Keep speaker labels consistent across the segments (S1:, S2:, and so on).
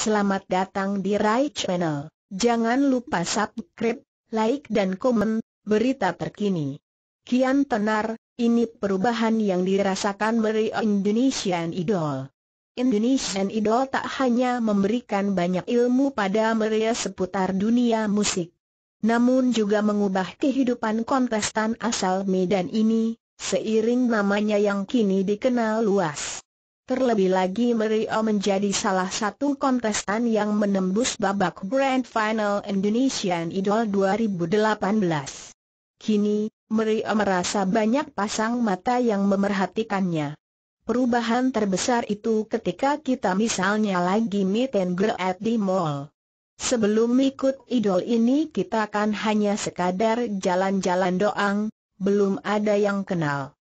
S1: Selamat datang di Rai Channel. Jangan lupa subscribe, like dan komen, berita terkini. Kian tenar, ini perubahan yang dirasakan dari Indonesian Idol. Indonesian Idol tak hanya memberikan banyak ilmu pada Maria seputar dunia musik, namun juga mengubah kehidupan kontestan asal Medan ini, seiring namanya yang kini dikenal luas. Terlebih lagi Mario menjadi salah satu kontestan yang menembus babak Grand Final Indonesian Idol 2018. Kini, Mario merasa banyak pasang mata yang memerhatikannya. Perubahan terbesar itu ketika kita misalnya lagi meet and greet di mall. Sebelum ikut idol ini kita kan hanya sekadar jalan-jalan doang, belum ada yang kenal.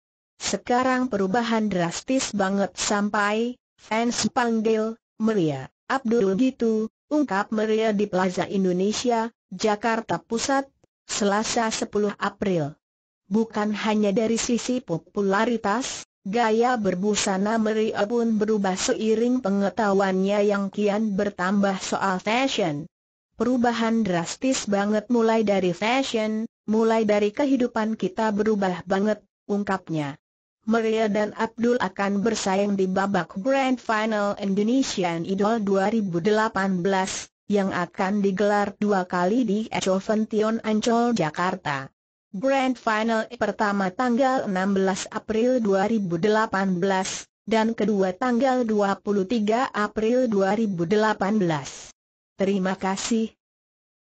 S1: Sekarang perubahan drastis banget sampai, fans panggil, Maria, Abdul gitu, ungkap Maria di Plaza Indonesia, Jakarta Pusat, Selasa 10 April. Bukan hanya dari sisi popularitas, gaya berbusana Maria pun berubah seiring pengetahuannya yang kian bertambah soal fashion. Perubahan drastis banget mulai dari fashion, mulai dari kehidupan kita berubah banget, ungkapnya. Maria dan Abdul akan bersaing di babak Grand Final Indonesian Idol 2018, yang akan digelar dua kali di Echovention Ancol, Jakarta. Grand Final pertama tanggal 16 April 2018, dan kedua tanggal 23 April 2018. Terima kasih.